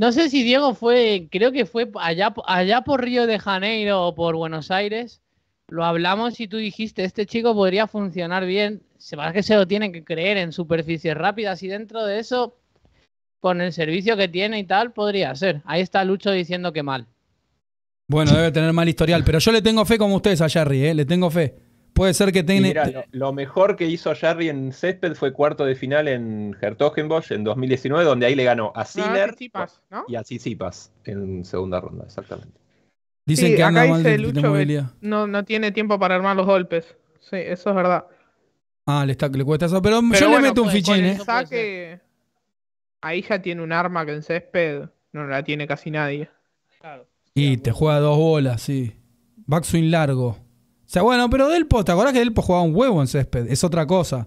No sé si Diego fue, creo que fue allá, allá por Río de Janeiro o por Buenos Aires. Lo hablamos y tú dijiste, este chico podría funcionar bien. Se parece que se lo tienen que creer en superficies rápidas y dentro de eso, con el servicio que tiene y tal, podría ser. Ahí está Lucho diciendo que mal.
Bueno, debe tener mal historial, pero yo le tengo fe como ustedes a Jerry, ¿eh? le tengo fe. Puede ser que tenga. Mira,
lo, mejor que hizo Jerry en césped fue cuarto de final en Hertogenbosch en 2019, donde ahí le ganó a Ziller y a Tsitsipas
en segunda ronda, exactamente. Dicen que anda
no, no tiene tiempo para armar los golpes. Sí, eso es verdad.
Ah, le, cuesta eso, pero, yo le meto un fichín,
¿eh? ahí ya tiene un arma que en césped no la tiene casi
nadie. Claro. Y te juega dos bolas, sí. Backswing largo. O sea, bueno, pero Delpo, ¿te acordás que Delpo jugaba un huevo en césped? Es otra cosa.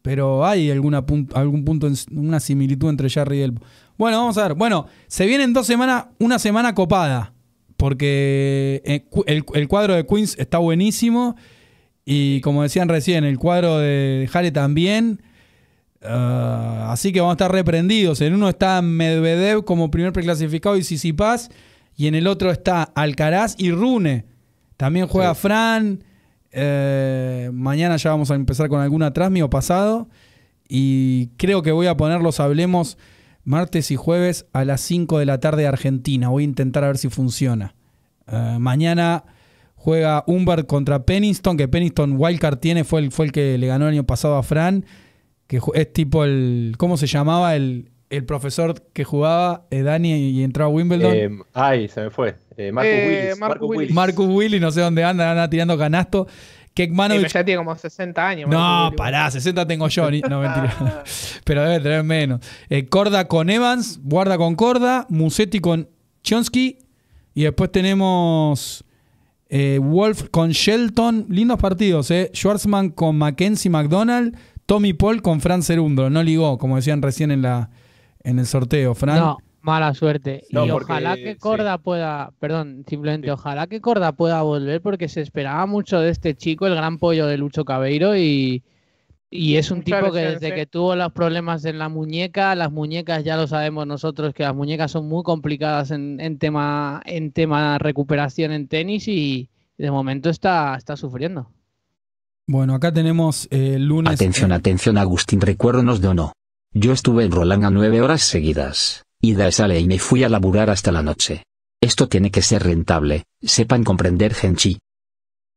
Pero hay algún punto, en una similitud entre Jarry y Delpo. Bueno, vamos a ver. Bueno, se vienen dos semanas, una semana copada. Porque eh, el, cuadro de Queens está buenísimo. Y como decían recién, el cuadro de Jale también. Ah, así que vamos a estar reprendidos. En uno está Medvedev como primer preclasificado y Sisipas. Y en el otro está Alcaraz y Rune también juega Fran. Eh, mañana ya vamos a empezar con alguna atrás pasado. Y creo que voy a ponerlos hablemos martes y jueves a las 5 de la tarde de Argentina. Voy a intentar a ver si funciona. Eh, mañana juega Humbert contra Peniston que Pennington Wildcard tiene, fue el, fue el que le ganó el año pasado a Fran, que es tipo el, ¿cómo se llamaba? El, el profesor que jugaba, eh, Dani, y entró a Wimbledon. Eh,
ay, se me fue. Eh, Marcus, eh, Willis,
Marcus, Willis, no sé dónde anda, anda tirando canasto. que y. ya
tiene como 60 años. No, pará,
60 tengo yo. no, mentira. pero debe tener menos. Corda con Evans, Guarda con Corda, Musetti con Chonsky. Y después tenemos Wolf con Shelton. Lindos partidos, ¿eh? Schwartzman con Mackenzie McDonald. Tommy Paul con Fran No ligó, como decían recién en la, en el sorteo, Fran. No, mala suerte. y ojalá
que Corda pueda, perdón, simplemente ojalá que Corda pueda volver porque se esperaba mucho de este chico, el gran pollo de Lucho Cabeiro y, es un tipo que desde que tuvo los problemas en la muñeca, las muñecas ya lo sabemos nosotros que las muñecas son muy complicadas en, tema en tema recuperación en tenis y de momento está, está
sufriendo. Bueno, acá tenemos eh, el lunes. Atención, eh, atención, Agustín, recuérdenos de
o no. Yo estuve en Roland a nueve horas seguidas, y de sale y me fui a laburar hasta la noche. Esto tiene que ser rentable, sepan comprender Genchi.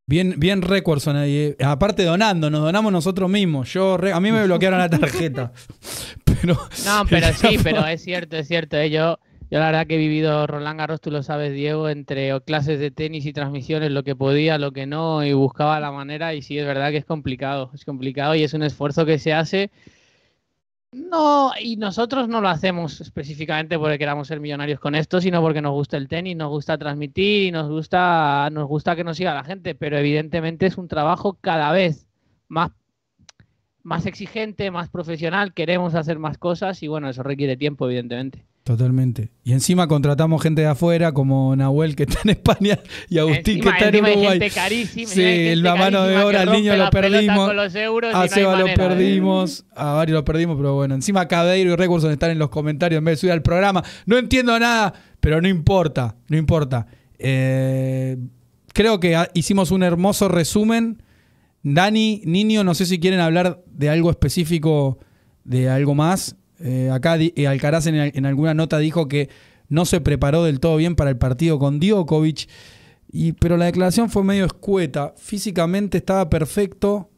Bien, bien récords eh. Aparte donando, nos donamos nosotros mismos. Yo a mí me bloquearon la tarjeta.
pero No, pero sí, pero es cierto, es cierto. Eh. Yo, yo la verdad que he vivido Roland Garros, tú lo sabes, Diego, entre clases de tenis y transmisiones, lo que podía, lo que no, y buscaba la manera. Y sí, es verdad que es complicado, es complicado y es un esfuerzo que se hace no, y nosotros no lo hacemos específicamente porque queramos ser millonarios con esto, sino porque nos gusta el tenis, nos gusta transmitir y nos gusta, nos gusta que nos siga la gente, pero evidentemente es un trabajo cada vez más, más exigente, más profesional, queremos hacer más cosas y bueno, eso requiere tiempo, evidentemente.
Totalmente. Y encima contratamos gente de afuera, como Nahuel que está en España y Agustín que está en Uruguay. sí, la mano de obra al niño lo perdimos.
a Seba lo perdimos,
a varios lo perdimos, pero bueno. Encima Cadeiro y Recursos están en los comentarios en vez de subir al programa. No entiendo nada, pero no importa, no importa. Eh, creo que hicimos un hermoso resumen. Dani, Niño, no sé si quieren hablar de algo específico, de algo más. Eh, acá eh, Alcaraz en, alguna nota dijo que no se preparó del todo bien para el partido con Djokovic, y, pero la declaración fue medio escueta. Físicamente estaba perfecto.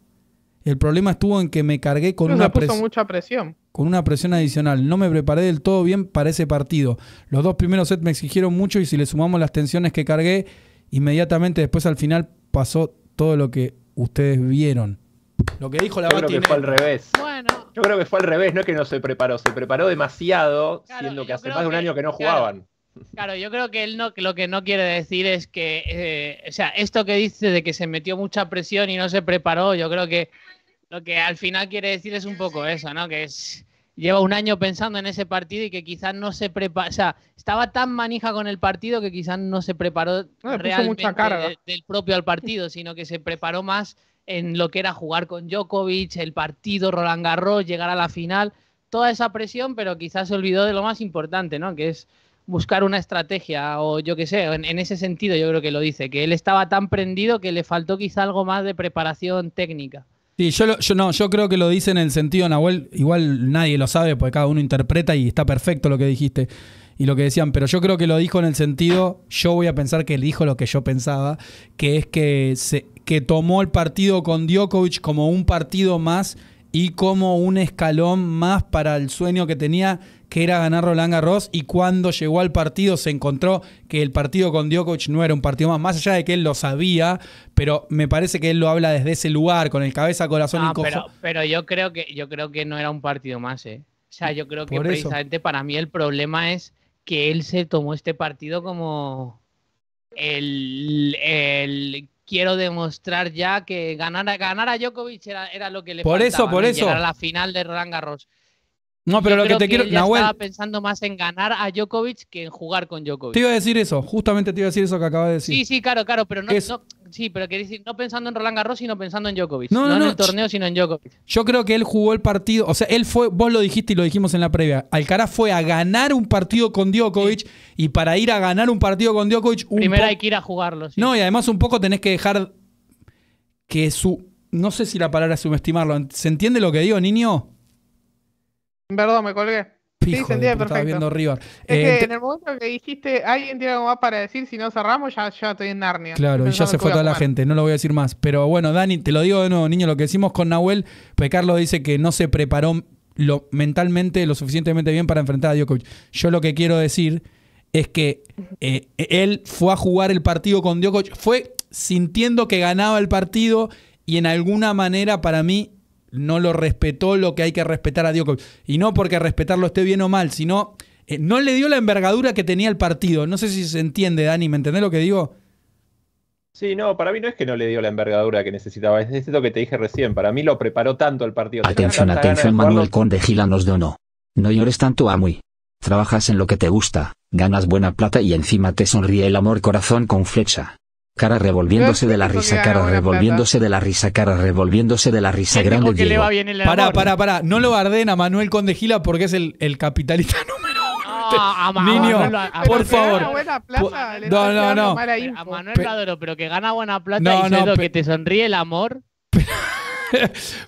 El problema estuvo en que me cargué con una
mucha presión.
Con una presión adicional. No me preparé del todo bien para ese partido. Los dos primeros sets me exigieron mucho y si le sumamos las tensiones que cargué, inmediatamente después al final pasó todo lo que ustedes vieron.
Lo que dijo la Yo creo que fue al revés. Yo creo que fue al revés, no es que no se preparó, se preparó demasiado, siendo que hace más de un año que no jugaban.
Claro, yo creo que él no, lo que no quiere decir es que, eh, o sea, esto que dice de que se metió mucha presión y no se preparó, yo creo que lo que al final quiere decir es un poco eso, ¿no? Que lleva un año pensando en ese partido y que quizás no se preparó, o sea, estaba tan manija con el partido que quizás no se preparó realmente del propio al partido, sino que se preparó más en lo que era jugar con Djokovic, el partido Roland Garros, llegar a la final, toda esa presión, pero quizás se olvidó de lo más importante, ¿no? Que es buscar una estrategia o yo qué sé, en, ese sentido yo creo que lo dice, que él estaba tan prendido que le faltó quizá algo más de preparación técnica.
Sí, yo, yo no, yo creo que lo dice en el sentido, Nahuel, igual nadie lo sabe porque cada uno interpreta y está perfecto lo que dijiste y lo que decían, pero yo creo que lo dijo en el sentido, yo voy a pensar que él dijo lo que yo pensaba, que es que, se, que tomó el partido con Djokovic como un partido más y como un escalón más para el sueño que tenía, que era ganar Roland Garros, y cuando llegó al partido se encontró que el partido con Djokovic no era un partido más, más allá de que él lo sabía, pero me parece que él lo habla desde ese lugar, con el cabeza, corazón y cojo. Pero,
pero yo creo que yo creo que no era un partido más, ¿eh? O sea, yo creo que precisamente para mí el problema es que él se tomó este partido como el, el quiero demostrar ya que ganar, ganar a Djokovic era, lo que le por eso, a la final de Rangarros.
No, pero lo que te quiero. Él Estaba
pensando más en ganar a Djokovic que en jugar con Djokovic. Te
iba a decir eso, justamente te iba a decir eso que acabas de decir.
Sí, sí, claro, claro, pero no. sí, pero quería decir, no pensando en Roland Garros, sino pensando en Djokovic. No, en el torneo,
sino en Djokovic. Yo creo que él jugó el partido. O sea, él fue. Vos lo dijiste y lo dijimos en la previa. Alcaraz fue a ganar un partido con Djokovic y para ir a ganar un partido con Djokovic. Primero hay que ir a jugarlo. No, y además un poco tenés que dejar que su. No sé si la palabra es subestimarlo. ¿Se entiende lo que digo, niño?
Perdón, me colgué. sí, perfecto. Estaba viendo River. Es que eh, en el momento que dijiste, alguien tiene algo más para decir, si no cerramos, ya, ya estoy en Narnia. Claro, y ya se fue toda la gente,
no lo voy a decir más. Pero bueno, Dani, te lo digo de nuevo, niño, lo que decimos con Nahuel, pues Carlos dice que no se preparó lo, mentalmente lo suficientemente bien para enfrentar a Djokovic. Yo lo que quiero decir es que eh, él fue a jugar el partido con Djokovic, fue sintiendo que ganaba el partido y en alguna manera para mí no lo respetó lo que hay que respetar a Dios Y no porque respetarlo esté bien o mal, sino eh, no le dio la envergadura que tenía el partido. No sé si se entiende, Dani, ¿me entendés lo que digo?
Sí, no, para mí no es que no le dio la envergadura que necesitaba, es lo que te dije recién, para mí lo preparó tanto el partido. Atención, atención Manuel
Conde
Gila nos donó. No llores tanto Amuy. Trabajas en lo que te gusta, ganas buena plata y encima te sonríe el amor corazón con flecha. Cara revolviéndose de la risa, cara revolviéndose
de la risa, cara revolviéndose de la risa grande. Que le va bien pará, pará, pará. No lo arden a Manuel Condejila porque es el, capitalista número uno Niño, por favor.
no, no, no. A Manuel Cadoro, pero que gana buena plata no, no, que te sonríe el amor.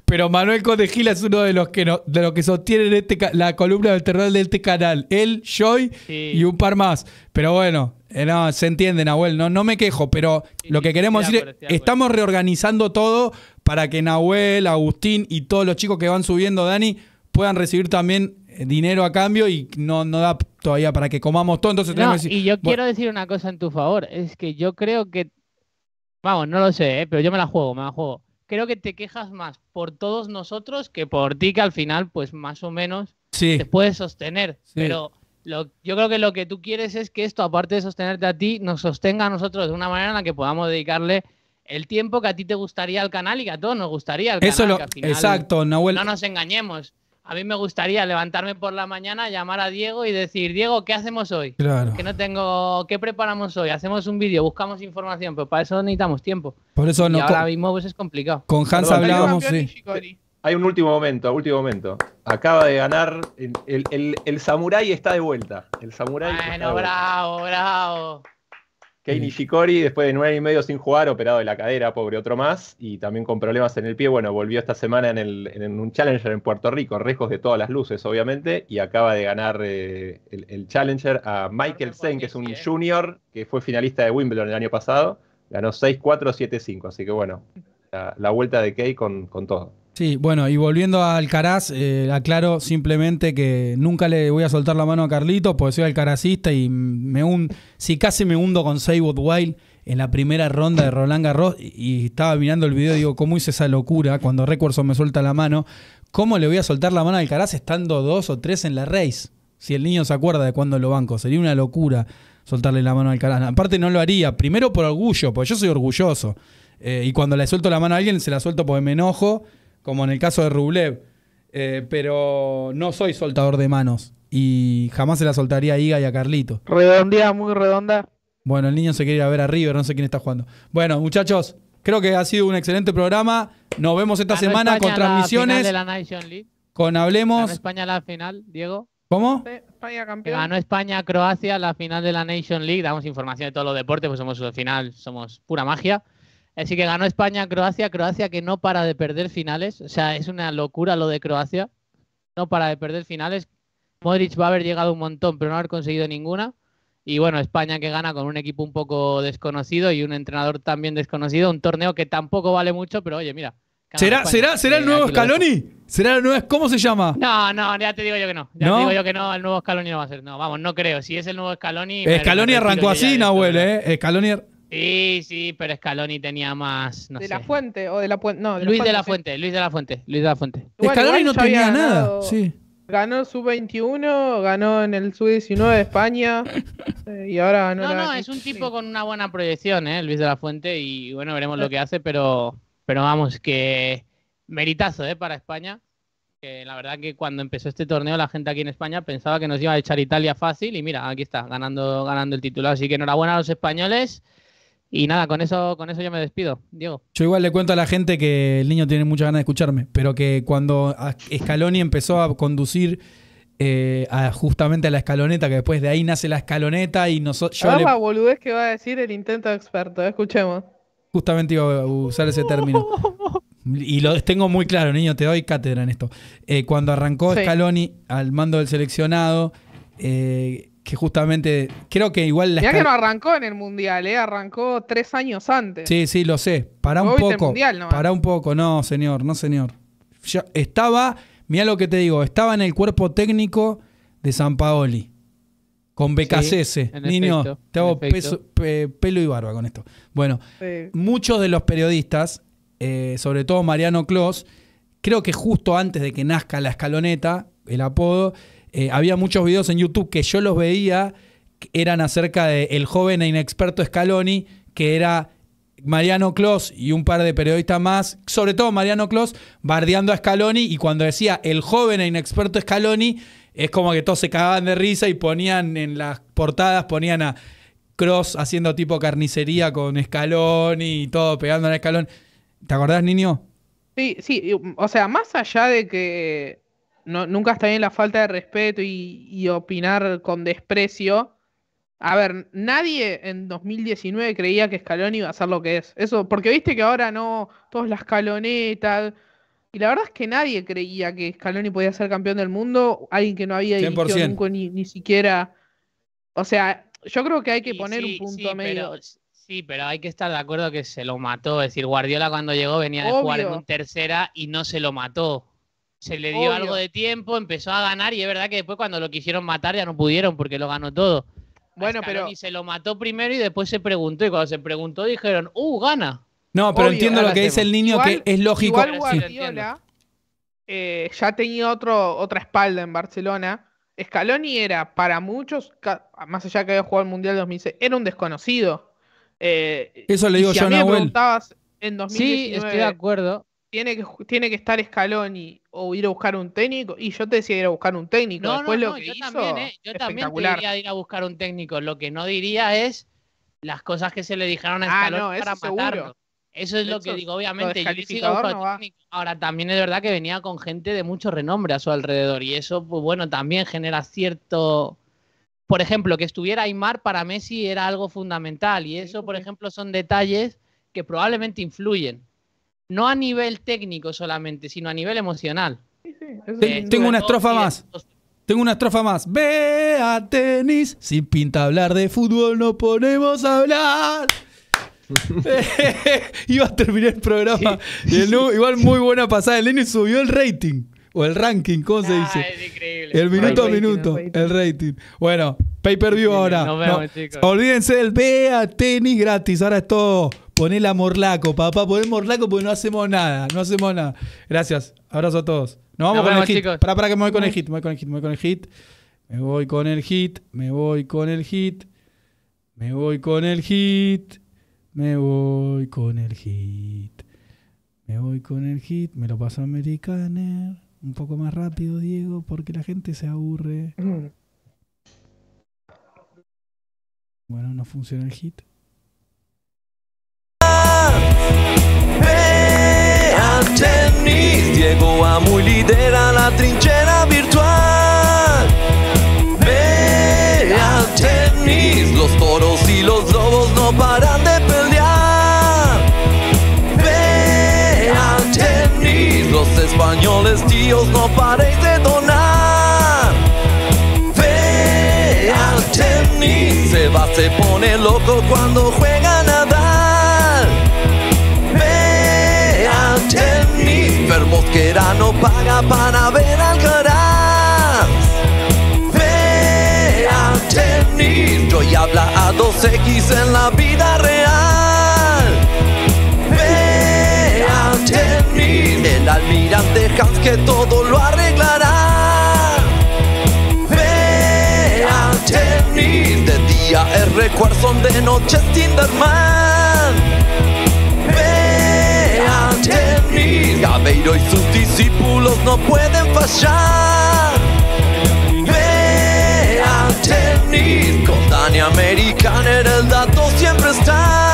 Pero Manuel Codegila es uno de los que, de los que sostienen este la columna del vertebral de este canal. Él, Joy y un par más. Pero bueno, eh, se entiende, Nahuel. No, no me quejo, pero lo que queremos decir es, estamos reorganizando todo para que Nahuel, Agustín y todos los chicos que van subiendo, Dani, puedan recibir también eh, dinero a cambio y no, no da todavía para que comamos todo. Entonces y yo
quiero decir una cosa en tu favor, es que yo creo que, vamos, no lo sé, eh, pero yo me la juego, me la juego creo que te quejas más por todos nosotros que por ti, que al final, pues más o menos te puedes sostener. Pero lo, yo creo que lo que tú quieres es que esto, aparte de sostenerte a ti, nos sostenga a nosotros de una manera en la que podamos dedicarle el tiempo que a ti te gustaría al canal y que a todos nos gustaría al canal. Eso lo, que al exacto, Nahuel. No nos engañemos. A mí me gustaría levantarme por la mañana, llamar a Diego y decir, Diego, ¿qué hacemos hoy? Claro. Que no tengo, ¿qué preparamos hoy? Hacemos un vídeo, buscamos información, pero para eso necesitamos tiempo.
Por eso no. Y ahora mismo
pues, es complicado. Con Hans hablamos. sí.
Hay un último momento, último momento. Acaba de ganar. El, el, samurái está de vuelta. El samurái. Bueno,
bravo, bravo.
Kei Nishikori, después de nueve y medio sin jugar, operado de la cadera, pobre otro más, y también con problemas en el pie, bueno, volvió esta semana en, un Challenger en Puerto Rico, riesgos de todas las luces, obviamente, y acaba de ganar eh, el, Challenger a Michael Stein, que es un junior, que fue finalista de Wimbledon el año pasado, ganó 6-4, 7-5, así que bueno, la, vuelta de Kei con, con todo.
Sí, bueno, y volviendo a Alcaraz, eh, aclaro simplemente que nunca le voy a soltar la mano a Carlitos porque soy alcaracista y me un, si casi me hundo con Seywood Wild en la primera ronda de Roland Garros y estaba mirando el video y digo, ¿cómo hice esa locura cuando Recursos me suelta la mano? ¿Cómo le voy a soltar la mano al Alcaraz estando dos o tres en la race? Si el niño se acuerda de cuando lo banco, sería una locura soltarle la mano al Alcaraz. Aparte no lo haría, primero por orgullo, porque yo soy orgulloso. Eh, y cuando le suelto la mano a alguien, se la suelto porque me enojo como en el caso de Rublev, eh, pero no soy soltador de manos y jamás se la soltaría a Iga y a Carlito. Redondea, muy redonda. Bueno, el niño se quiere ir a ver a River, no sé quién está jugando. Bueno, muchachos, creo que ha sido un excelente programa. Nos vemos esta semana con transmisiones. La final de la
Nation League.
Con Hablemos. Ganó
España la final, Diego. ¿Cómo? España campeón. Ganó España Croacia la final de la Nation League. Damos información de todos los deportes, pues somos el final, somos pura magia. Así que ganó España Croacia, Croacia que no para de perder finales, o sea, es una locura lo de Croacia, no para de perder finales. Modric va a haber llegado un montón, pero no haber conseguido ninguna. Y bueno, España que gana con un equipo un poco desconocido y un entrenador también desconocido, un torneo que tampoco vale mucho, pero oye, mira. ¿Será, ¿será,
será el nuevo Scaloni? ¿Será el nuevo, ¿Cómo se llama? No,
no, ya te digo yo que no. Ya te digo yo que no, el nuevo Scaloni no va a ser. No, vamos, no creo. Si es el nuevo Scaloni. Scaloni arrancó así,
Nahuel, ¿eh? Scaloni.
Sí, sí, pero Scaloni tenía más. de la Fuente o de la No, Luis, de la Fuente, Luis de la Fuente, Luis de la Fuente. Scaloni
no tenía nada. Sí.
Ganó sub-21, ganó en el sub-19 de España eh, y ahora ganó. No, no, es
un tipo con una buena proyección, ¿eh? Luis de la Fuente, y bueno, veremos lo que hace, pero, pero vamos, que meritazo ¿eh? para España. la verdad que cuando empezó este torneo la gente aquí en España pensaba que nos iba a echar Italia fácil y mira, aquí está, ganando, ganando el título. Así que enhorabuena a los españoles. Y nada, con eso, con eso yo me despido, Diego.
Yo igual le cuento a la gente que el niño tiene muchas ganas de escucharme, pero que cuando Scaloni empezó a conducir eh, justamente a la escaloneta, que después de ahí nace la escaloneta y nosotros... le...
boludez que va a decir el intento experto, escuchemos.
Justamente iba a usar ese término. Y lo tengo muy claro, niño, te doy cátedra en esto. Eh, cuando arrancó Scaloni al mando del seleccionado, eh, que justamente creo que igual la que no arrancó
en el mundial, ¿eh? arrancó tres años antes.
Sí, sí, lo sé. Para un poco. para un poco, no, señor, no, señor. Yo estaba, mira lo que te digo, estaba en el cuerpo técnico de San Paoli. Con Becasese. Niño, te hago pelo y barba con esto. Bueno, muchos de los periodistas, eh, sobre todo Mariano Clos, creo que justo antes de que nazca la escaloneta, el apodo, eh, había muchos videos en YouTube que yo los veía, eran acerca de el joven e inexperto Scaloni, que era Mariano Clos y un par de periodistas más, sobre todo Mariano Clos, bardeando a Scaloni y cuando decía el joven e inexperto Scaloni, es como que todos se cagaban de risa y ponían en las portadas, ponían a Cross haciendo tipo carnicería con Scaloni y todo pegando a Scaloni. ¿Te acordás, niño? Sí,
sí, o sea, más allá de que no, nunca está bien la falta de respeto y, opinar con desprecio. A ver, nadie en 2019 creía que Scaloni iba a ser lo que es. Eso, porque viste que ahora no, todas las calonetas Y la verdad es que nadie creía que Scaloni podía ser campeón del mundo, alguien que no había dirigido nunca ni, ni, siquiera. O sea, yo creo que hay que poner un punto medio.
Sí, pero hay que estar de acuerdo que se lo mató. Es decir, Guardiola cuando llegó venía de jugar en tercera y no se lo mató se le dio algo de tiempo, empezó a ganar y es verdad que después cuando lo quisieron matar ya no pudieron porque lo ganó todo. Bueno, pero... Y se lo mató primero y después se preguntó y cuando se preguntó dijeron, ¡uh, gana!
No, pero entiendo lo que dice el niño, que es lógico. Igual
Guardiola
eh,
ya tenía otro,
otra espalda
en Barcelona. Escaloni era para muchos, más allá que había jugado el Mundial 2006, era un desconocido. Eh,
Eso le digo yo a
En sí, estoy de acuerdo tiene que, tiene que estar Scaloni o ir a buscar un técnico. Y yo te decía ir a
buscar un técnico. yo también, eh, yo también te diría ir a buscar un técnico. Lo que no diría es las cosas que se le dijeron a ah, Scaloni para matarlo. Eso es lo que digo, obviamente. Ahora, también es verdad que venía con gente de mucho renombre a su alrededor y eso, pues bueno, también genera cierto... Por ejemplo, que estuviera Aymar para Messi era algo fundamental y eso, por ejemplo, son detalles que probablemente influyen no a nivel técnico solamente, sino a nivel emocional. tengo una estrofa más.
Tengo una estrofa más. Ve a tenis, sin pinta hablar de fútbol, no ponemos a hablar. Iba a terminar el programa. igual muy buena pasada. El Lenny subió el rating. O el ranking, ¿cómo se ah, dice? Es increíble. El minuto a minuto, el rating. Bueno, pay per view ahora. Nos vemos, Olvídense del ve a tenis gratis. Ahora es todo Ponela morlaco, papá, el morlaco porque no hacemos nada, no hacemos nada. Gracias, abrazo a todos. Nos vamos con el hit. Para para que me voy con el hit, me voy con el hit, me voy con el hit. Me voy con el hit, me voy con el hit. Me voy con el hit, me voy con el hit. Me voy con el hit, me lo paso a Americaner. Un poco más rápido, Diego, porque la gente se aburre. Mm. Bueno, no funciona el hit.
tenis. Diego líder lidera la trinchera virtual. Ve al tenis, los toros y los lobos no paran de pelear. Ve al tenis, los españoles tíos no paréis de donar. Ve al tenis, se va, se pone loco cuando juega. Cualquiera no paga para ver Alcaraz. Ve a tenis. Yo y habla a 2X en la vida real. Ve a tenis. El almirante Hans que todo lo arreglará. Ve a tenis. De día es recuerdo de noche es Tinderman. Gabeiro y sus discípulos no pueden fallar. Ve a Tenis, con Dani American el dato siempre está.